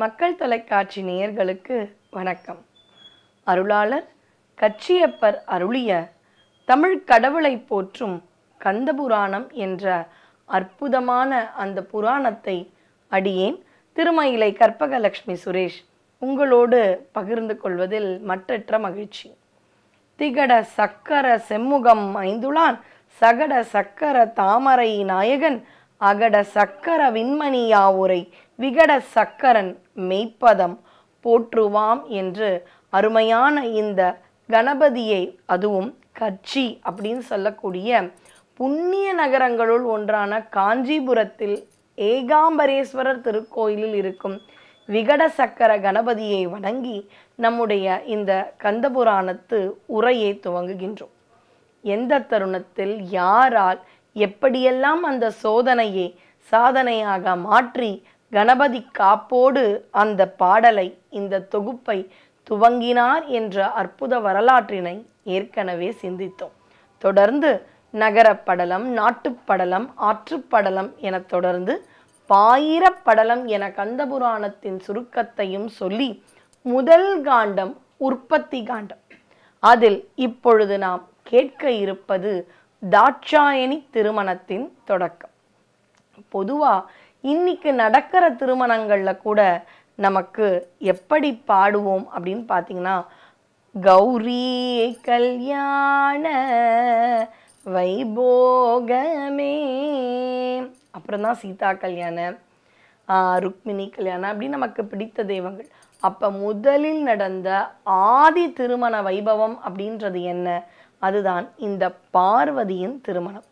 மக்கள் தொலைக்காட்சி நேயர்களுக்கு வணக்கம் அருளாளர் கச்சியப்பர் அருளிய தமிழ் கடவுளை போற்றும் கந்தபுராணம் என்ற அற்புதமான அந்த புராணத்தை அடியேன் திருமயிலை கற்பகலட்சுமி சுரேஷ் உங்களோடு பகிர்ந்து கொள்வதில் மற்றற்ற மகிழ்ச்சி திகட சக்கர செம்முகம் ஐந்துளான் சகட சக்கர தாமரை நாயகன் அகட சக்கர விண்மணியாவுரை விகட சக்கரன் மெய்ப்பதம் போற்றுவாம் என்று அருமையான இந்த கணபதியை அதுவும் கட்சி அப்படின்னு சொல்லக்கூடிய புண்ணிய நகரங்களுள் ஒன்றான காஞ்சிபுரத்தில் ஏகாம்பரேஸ்வரர் திருக்கோயிலில் இருக்கும் விகட சக்கர கணபதியை வணங்கி நம்முடைய இந்த கந்தபுராணத்து உரையை துவங்குகின்றோம் எந்த தருணத்தில் யாரால் எப்படியெல்லாம் அந்த சோதனையை சாதனையாக மாற்றி கணபதி காப்போடு அந்த பாடலை இந்த தொகுப்பை துவங்கினார் என்ற அற்புத வரலாற்றினை ஏற்கனவே சிந்தித்தோம் தொடர்ந்து நகரப்படலம் நாட்டுப்படலம் ஆற்றுப்படலம் என தொடர்ந்து பாயிரப்படலம் என கந்தபுராணத்தின் சுருக்கத்தையும் சொல்லி முதல் காண்டம் உற்பத்தி காண்டம் அதில் இப்பொழுது நாம் கேட்க இருப்பது தாட்சாயணி திருமணத்தின் தொடக்கம் பொதுவாக இன்னைக்கு நடக்கிற திருமணங்களில் கூட நமக்கு எப்படி பாடுவோம் அப்படின்னு பார்த்தீங்கன்னா கௌரி கல்யாண வைபோகமே அப்புறம் தான் சீதா கல்யாணம் ருக்மிணி கல்யாணம் அப்படின்னு நமக்கு பிடித்த தெய்வங்கள் அப்போ முதலில் நடந்த ஆதி திருமண வைபவம் அப்படின்றது என்ன அதுதான் இந்த பார்வதியின் திருமணம்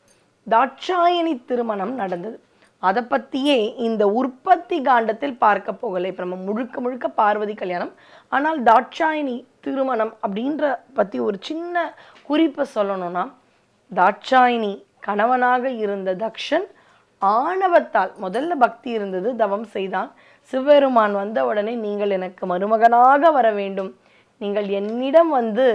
தாட்சாயணி திருமணம் நடந்தது அதை பற்றியே இந்த உற்பத்தி காண்டத்தில் பார்க்க போகலை இப்போ நம்ம முழுக்க முழுக்க பார்வதி கல்யாணம் ஆனால் தாட்சாயணி திருமணம் அப்படின்ற பற்றி ஒரு சின்ன குறிப்பை சொல்லணும்னா தாட்சாயணி கணவனாக இருந்த தக்ஷன் ஆணவத்தால் முதல்ல பக்தி இருந்தது தவம் செய்தான் சிவபெருமான் வந்த உடனே நீங்கள் எனக்கு மருமகனாக வர வேண்டும் நீங்கள் என்னிடம் வந்து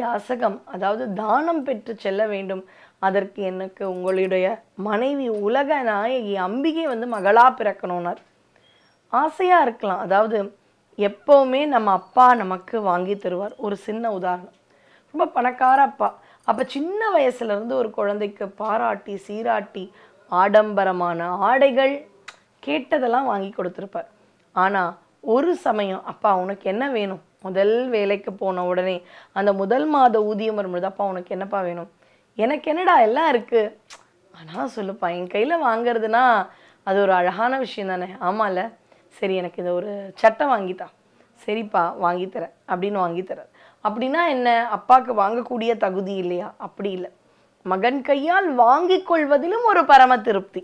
யாசகம் அதாவது தானம் பெற்று செல்ல வேண்டும் அதற்கு எனக்கு உங்களுடைய மனைவி உலக நாயகி அம்பிகை வந்து மகளாக பிறக்கணும்னார் ஆசையாக இருக்கலாம் அதாவது எப்போவுமே நம்ம அப்பா நமக்கு வாங்கி தருவார் ஒரு சின்ன உதாரணம் ரொம்ப பணக்கார அப்பா அப்போ சின்ன வயசுலேருந்து ஒரு குழந்தைக்கு பாராட்டி சீராட்டி ஆடம்பரமான ஆடைகள் கேட்டதெல்லாம் வாங்கி கொடுத்துருப்பார் ஆனால் ஒரு சமயம் அப்பா உனக்கு என்ன வேணும் முதல் வேலைக்கு போன உடனே அந்த முதல் மாத ஊதியம் வரும்பொழுது அப்பா உனக்கு என்னப்பா வேணும் எனக்கு என்னடா எல்லாம் இருக்குது ஆனால் சொல்லுப்பா என் கையில் வாங்கிறதுனா அது ஒரு அழகான விஷயம் தானே ஆமாம்ல சரி எனக்கு இதை ஒரு சட்டை வாங்கித்தான் சரிப்பா வாங்கித்தரேன் அப்படின்னு வாங்கித்தரேன் அப்படின்னா என்ன அப்பாவுக்கு வாங்கக்கூடிய தகுதி இல்லையா அப்படி இல்லை மகன் கையால் வாங்கி கொள்வதிலும் ஒரு பரம திருப்தி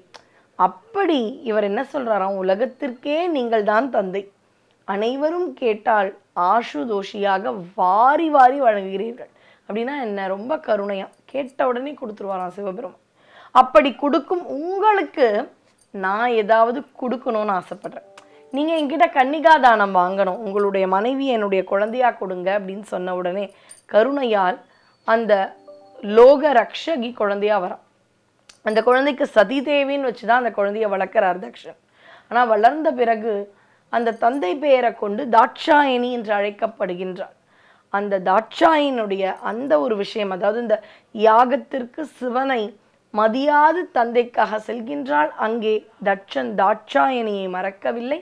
அப்படி இவர் என்ன சொல்கிறாராம் உலகத்திற்கே நீங்கள் தான் தந்தை அனைவரும் கேட்டால் ஆஷுதோஷியாக வாரி வாரி வழங்குகிறீர்கள் அப்படின்னா என்ன ரொம்ப கருணையாக கேட்ட உடனே கொடுத்துருவாராம் சிவபெருமான் அப்படி கொடுக்கும் உங்களுக்கு நான் ஏதாவது கொடுக்கணும்னு ஆசைப்பட்றேன் நீங்கள் என்கிட்ட கன்னிகா தானம் வாங்கணும் உங்களுடைய மனைவி என்னுடைய குழந்தையாக கொடுங்க அப்படின்னு சொன்ன உடனே கருணையால் அந்த லோக ரக்ஷகி குழந்தையாக வரான் அந்த குழந்தைக்கு சதிதேவின்னு வச்சு தான் அந்த குழந்தைய வளர்க்குறார் தக்ஷன் ஆனால் வளர்ந்த பிறகு அந்த தந்தை பெயரை கொண்டு தாட்சாயணி என்று அழைக்கப்படுகின்றார் அந்த தாட்சாயினுடைய அந்த ஒரு விஷயம் அதாவது இந்த யாகத்திற்கு சிவனை மதியாது தந்தைக்காக செல்கின்றாள் அங்கே தட்சன் தாட்சாயணியை மறக்கவில்லை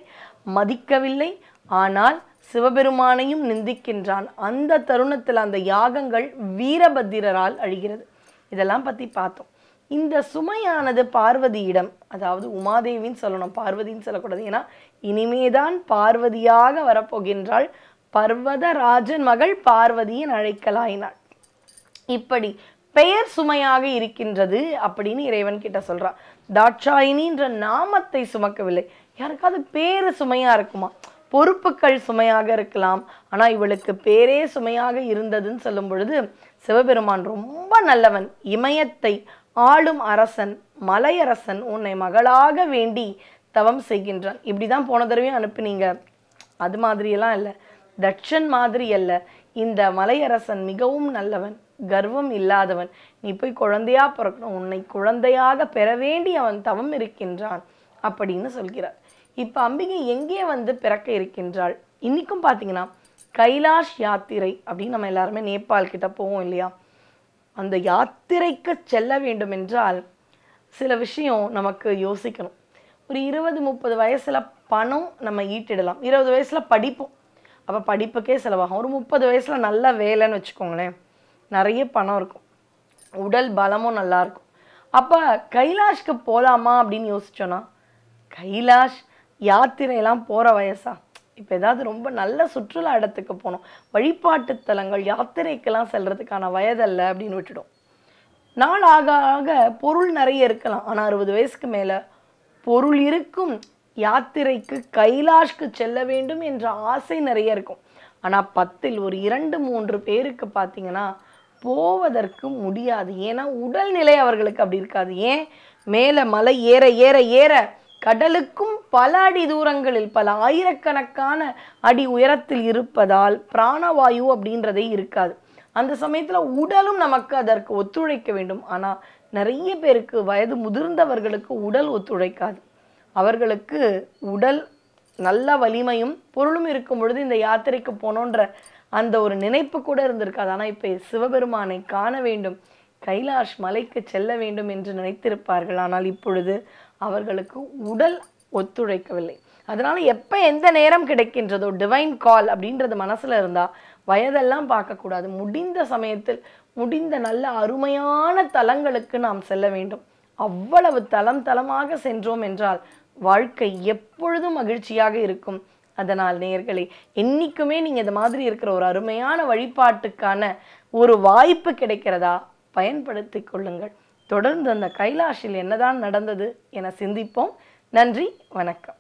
மதிக்கவில்லை ஆனால் சிவபெருமானையும் நிந்திக்கின்றான் அந்த தருணத்தில் அந்த யாகங்கள் வீரபத்திரரால் அழிகிறது இதெல்லாம் பற்றி பார்த்தோம் இந்த சுமையானது பார்வதியிடம் அதாவது உமாதேவின்னு சொல்லணும் பார்வதின்னு சொல்லக்கூடாது ஏன்னா இனிமேதான் பார்வதியாக வரப்போகின்றாள் பர்வதராஜன் மகள் பார்வதியின் அழைக்கலாயினாள் இப்படி பெயர் சுமையாக இருக்கின்றது அப்படின்னு இறைவன் கிட்ட சொல்றான் தாட்சாயினின்ற நாமத்தை சுமக்கவில்லை யாருக்காவது பேரு சுமையா இருக்குமா பொறுப்புகள் சுமையாக இருக்கலாம் ஆனா இவளுக்கு பேரே சுமையாக இருந்ததுன்னு சொல்லும் பொழுது சிவபெருமான் ரொம்ப நல்லவன் இமயத்தை ஆளும் அரசன் மலையரசன் உன்னை மகளாக வேண்டி தவம் செய்கின்றான் இப்படி தான் போன தடவையும் அனுப்புனீங்க அது மாதிரியெல்லாம் இல்லை தட்சன் மாதிரி அல்ல இந்த மலையரசன் மிகவும் நல்லவன் கர்வம் இல்லாதவன் நீ போய் குழந்தையா பிறக்கணும் உன்னை குழந்தையாக பெற வேண்டி அவன் தவம் இருக்கின்றான் அப்படின்னு சொல்கிறார் இப்போ அம்பிகை எங்கே வந்து பிறக்க இருக்கின்றாள் இன்றைக்கும் பார்த்தீங்கன்னா கைலாஷ் யாத்திரை அப்படின்னு நம்ம எல்லாருமே நேபாள் கிட்ட போவோம் இல்லையா அந்த யாத்திரைக்கு செல்ல வேண்டும் என்றால் சில விஷயம் நமக்கு யோசிக்கணும் ஒரு இருபது முப்பது வயசில் பணம் நம்ம ஈட்டிடலாம் இருபது வயசில் படிப்போம் அப்போ படிப்புக்கே செலவாகும் ஒரு முப்பது வயசில் நல்ல வேலைன்னு வச்சுக்கோங்களேன் நிறைய பணம் இருக்கும் உடல் பலமும் நல்லாயிருக்கும் அப்போ கைலாஷ்க்கு போகலாமா அப்படின்னு யோசித்தோன்னா கைலாஷ் யாத்திரையெல்லாம் போகிற வயசா இப்போ ஏதாவது ரொம்ப நல்ல சுற்றுலா இடத்துக்கு போகணும் வழிபாட்டு தலங்கள் யாத்திரைக்கெல்லாம் செல்கிறதுக்கான வயதல்ல அப்படின்னு விட்டுடும் நாள் ஆக ஆக பொருள் நிறைய இருக்கலாம் ஆனால் அறுபது வயசுக்கு மேலே பொருள் இருக்கும் யாத்திரைக்கு கைலாஷ்க்கு செல்ல வேண்டும் என்ற ஆசை நிறைய இருக்கும் ஆனால் பத்தில் ஒரு இரண்டு மூன்று பேருக்கு பார்த்தீங்கன்னா போவதற்கு முடியாது ஏன்னா உடல்நிலை அவர்களுக்கு அப்படி இருக்காது ஏன் மேலே மலை ஏற ஏற ஏற கடலுக்கும் பல அடி தூரங்களில் பல ஆயிரக்கணக்கான அடி உயரத்தில் இருப்பதால் பிராணவாயு அப்படின்றதே இருக்காது அந்த சமயத்தில் உடலும் நமக்கு அதற்கு ஒத்துழைக்க வேண்டும் ஆனால் நிறைய பேருக்கு வயது முதிர்ந்தவர்களுக்கு உடல் ஒத்துழைக்காது அவர்களுக்கு உடல் நல்ல வலிமையும் பொருளும் இருக்கும் பொழுது இந்த யாத்திரைக்கு போனோன்ற அந்த ஒரு நினைப்பு கூட இருந்திருக்காது ஆனால் இப்போ சிவபெருமானை காண வேண்டும் கைலாஷ் மலைக்கு செல்ல வேண்டும் என்று நினைத்திருப்பார்கள் ஆனால் இப்பொழுது அவர்களுக்கு உடல் ஒத்துழைக்கவில்லை அதனால் எப்போ எந்த நேரம் கிடைக்கின்றதோ டிவைன் கால் அப்படின்றது மனசில் இருந்தால் வயதெல்லாம் பார்க்கக்கூடாது முடிந்த சமயத்தில் முடிந்த நல்ல அருமையான தலங்களுக்கு நாம் செல்ல வேண்டும் அவ்வளவு தளம் தளமாக சென்றோம் என்றால் வாழ்க்கை எப்பொழுதும் மகிழ்ச்சியாக இருக்கும் அதனால் நேர்களை என்றைக்குமே நீங்கள் இந்த மாதிரி இருக்கிற ஒரு அருமையான வழிபாட்டுக்கான ஒரு வாய்ப்பு கிடைக்கிறதா பயன்படுத்தி கொள்ளுங்கள் தொடர்ந்து அந்த கைலாஷில் என்னதான் நடந்தது என சிந்திப்போம் நன்றி வணக்கம்